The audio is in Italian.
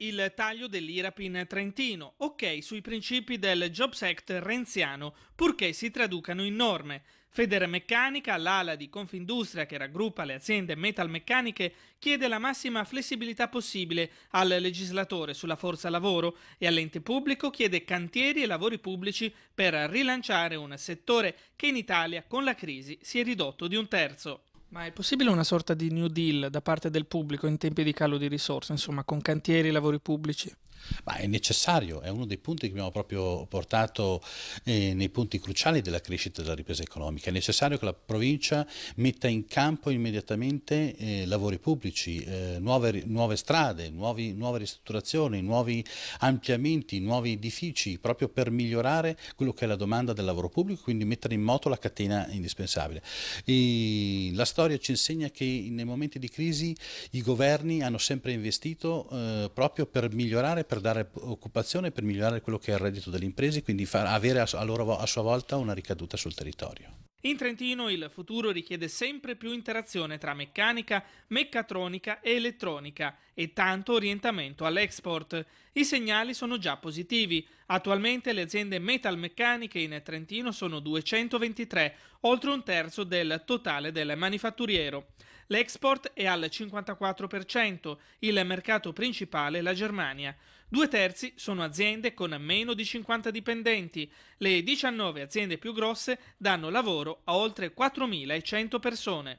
Il taglio dell'IRAP in Trentino, ok sui principi del Jobs Act renziano, purché si traducano in norme. Federe Meccanica, l'ala di Confindustria che raggruppa le aziende metalmeccaniche, chiede la massima flessibilità possibile al legislatore sulla forza lavoro e all'ente pubblico chiede cantieri e lavori pubblici per rilanciare un settore che in Italia con la crisi si è ridotto di un terzo. Ma è possibile una sorta di New Deal da parte del pubblico in tempi di calo di risorse, insomma, con cantieri e lavori pubblici? Ma è necessario, è uno dei punti che abbiamo proprio portato eh, nei punti cruciali della crescita della ripresa economica. È necessario che la provincia metta in campo immediatamente eh, lavori pubblici, eh, nuove, nuove, strade, nuovi, nuove ristrutturazioni, nuovi ampliamenti, nuovi edifici, proprio per migliorare quello che è la domanda del lavoro pubblico, quindi mettere in moto la catena indispensabile. E la storia ci insegna che nei momenti di crisi i governi hanno sempre investito eh, proprio per migliorare per dare occupazione, per migliorare quello che è il reddito delle imprese, quindi far avere a, loro, a sua volta una ricaduta sul territorio. In Trentino il futuro richiede sempre più interazione tra meccanica, meccatronica e elettronica e tanto orientamento all'export. I segnali sono già positivi. Attualmente le aziende metalmeccaniche in Trentino sono 223, oltre un terzo del totale del manifatturiero. L'export è al 54%, il mercato principale è la Germania. Due terzi sono aziende con meno di 50 dipendenti. Le 19 aziende più grosse danno lavoro a oltre 4.100 persone.